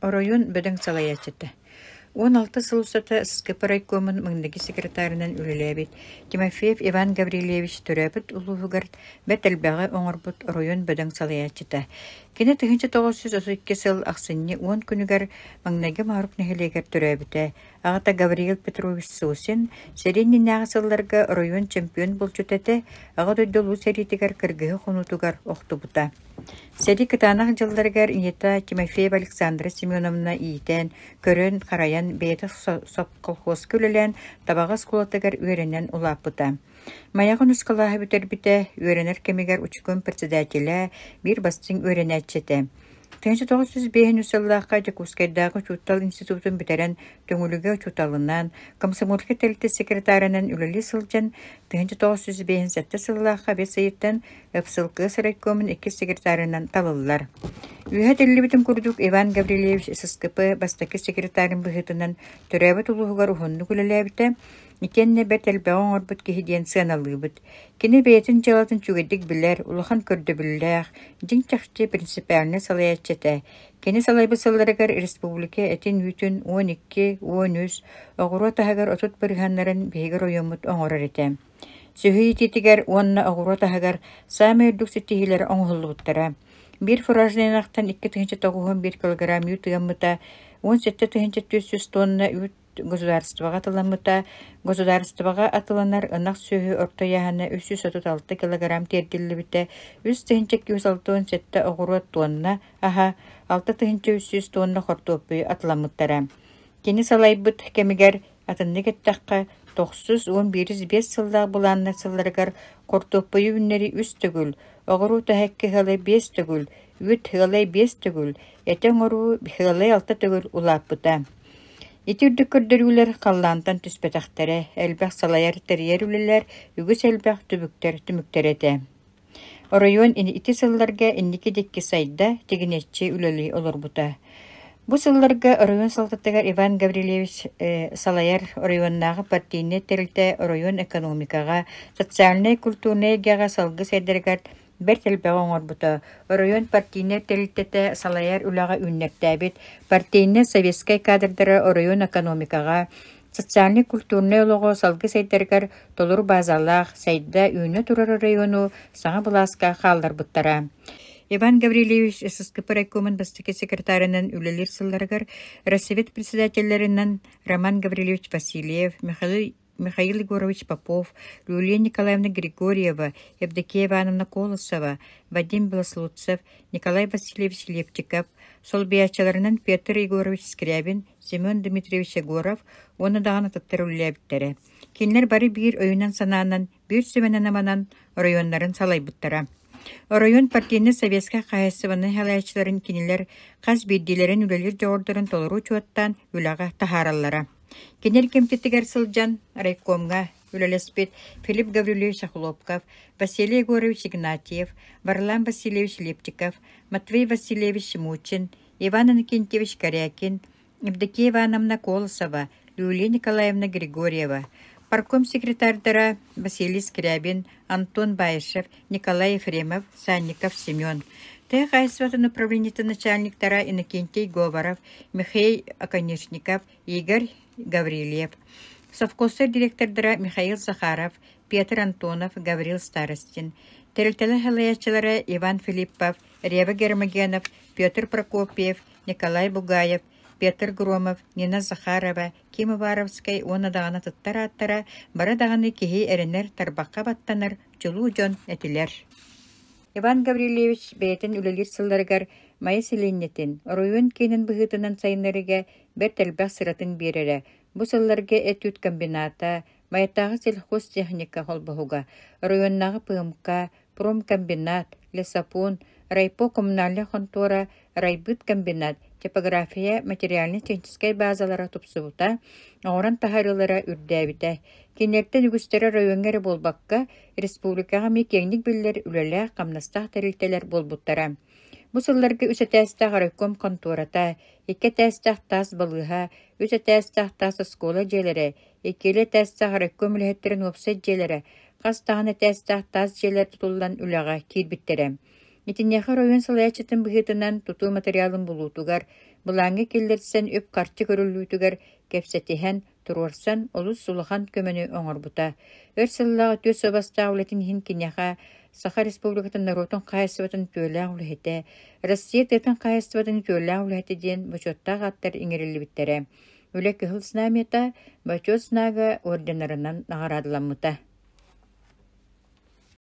Оройон салай салаячыты. 16 сыл усата СКП райкомын мыңдагы секретарынан үлелебит. Тимофеев Иван Гаврилевич Төрәбит улугар бәтәлбәгы оңорбут район салай салаячыта. Кене тыгынчы 932 сыл ахсынны 10 күнігер мыңдагы мағырып нәһелегәр түрәбіті. Агата Гавриел Петрович Сусин серенни сылларға район чемпион булчу тәте, агата дөлү сәритегәр кыргыһы хунутугар Сәді кытанақ жылдарғар Инета Тимофеев Александра Семеновна ийтен, көрін қараян бейті соп күлелен көлілен табағыз кулатыгар үйренен улапыта. Маяғын ұсқылағы бүтір біті үйренер кемегер учкун председателі, бір бастың әтшеті. 1905 сыллааққа Жекускайдағы Чуттал институтын бітерен төңілігі Чутталынан комсомолхи тілті секретарынан үлілі сылжын 1905 сыллааққа бет сайыттан өпсылқы көмін екі секретарынан талылылар. Үһәт эллибитим курдук Иван бастакі ССКП бастакы секретарын быһытынан төрәбет улуһугар уһунну күлеләбитэ, Никенне бәтәл бәуң орбут кихидиен сыналыбыт. Кини бәйтін жалатын чүгедік білер, улахан көрді білдәғ, дин чақчы принципиалны салаяччата. Кини салайбы саларыгар республика әтін үтін 12-13, оғыру тағагар отут бірғанларын бейгір ойымыт оңырар ете. Сөхі ететігер онна оғыру тағагар самы үрдік Бир фуражнынахтан 2 тыгынчы тоғуһун бир килограмм ютыгаммыта, 17 тыгынчы 200 тонна ют государствоға атыламыта, государствоға атыланар ынақ сөйі орто яғаны 336 килограмм терділі біті, 3 тыгынчы 206 сетті оғыру тонна, аха, 6 тыгынчы 300 тонна қортуопы атыламыттара. Кені салайбыт кемігер атынны кеттаққа 915 сылдақ бұланна сылдыргар қортуопы үннері үстігіл, Оғырута тәхекке хылай бес түгіл, үт хылай бес түгіл, әтен ору хылай алты түгіл улаппыта. Итүрдік көрдірулер қаллантан түспетақтары, әлбәқ салаяр тәрер үлілер, үгіс әлбәқ түбіктер түміктер әті. Орайон ити сылларга инники декки сайда тегинеччи үлөлүй олур бута. Бу сылларга район салтаттагар Иван Гаврилевич э, Салаяр районнағы партийне терилте район экономикаға, социальный культурный егеға салғы сәйдергәрді, бер телбеге оңорбута. Район партийне телтете салаяр үлага тәбет, Партийне советскай кадрдары район экономикаға, социальный культурный лого салғы сайтергер толур базалақ сәйтті үйіні тұрыр району саңа буласка қалдар бұттара. Иван Гаврилевич ССКП райкомын бастыке секретарынан үлілер сылларгар, Росовет председателерінен Роман Гаврилевич Васильев, Михаил Михаил Егорович Попов, Юлия Николаевна Григорьева, Евдокия Ивановна Колосова, Вадим Белослуцев, Николай Васильевич Лептиков, солбиячыларынан Петр Егорович Скрябин, Семен Дмитриевич Егоров, оны дағаны таттыруллябіттері. Кенлер бары бір өйінен санаанан, бір сөменен аманан районларын салайбыттара. Район партияны советская қайысыбаны хәләйчілерін кенелер, қаз беддилерін үлелер жоғырдырын толыру чуаттан үлаға тахаралары. Кенер кемпетигер сылджан райкомга үлелеспет Филипп Гаврилевич Охлопков, Василий Егорович Игнатьев, Варлам Васильевич Лептиков, Матвей Васильевич Мучин, Иван Иннокентьевич Корякин, Евдокия Ивановна Колосова, Юлия Николаевна Григорьева, парком секретардара Василий Скрябин, Антон Баишев, Николай Ефремов, Санников Семен. Тех айсвата направления начальник Тара Иннокентий Говоров, Михей Оконечников, Игорь Гаврильев, совхозтар директордыра Михаил Захаров, Петр Антонов, Гаврил Старостин, тәрелтәлі хылаячылары Иван Филиппов, Рева Гермогенов, Петр Прокопьев, Николай Бугаев, Петр Громов, Нина Захарова, Кимоваровскай оны дағаны тұттар аттара, бара дағаны кеге әрінер тарбаққа баттаныр, жылу жон әтілер. Иван Гаврилевич бәйтін үлелер сылдарыгар майы селеннетін, руйын кенін бұғытынан сайынларыға бәр тәлбәқ сыратын берері. Бұ сылдарға әтют комбината, майыттағы селхоз техника қол бұғыға, руйыннағы пығымқа, промкомбинат, лесапун, райпо коммуналья хонтора, райбыт комбинат, типография материально базалары базалара тупсубута, оғыран тахарылара үрдәбіті. Кенерттен үгістері районгері болбаққа, республикаға мекеңдік білдер үлелі қамнастақ тәрілтелер болбуттара. Бұсылларғы үсі тәстақ райком контурата екі тәстақ тас балыха, үсі тәстақ тас скола желері, екелі тәстақ райком үліхеттерін опсет желері, қастағыны тәстақ тас желер тұтылдан үліға кербіттері. Нетиннехер ойын сылаячытын бұхетынан туту материалын бұлутугар, бұлаңы келдерсен өп қартчы көрілуітугар, кепсетіхен тұруарсан олыс сулахан оңыр оңырбута. Өр сыллаға төс обаста улетін хин Саха Республикатын народын қайысыватын төлі улхете, Россия тетін қайысыватын төлі улхете ден бұчотта ғаттар иңерілі біттері. Үлі кіхіл снамета, бачо орденарынан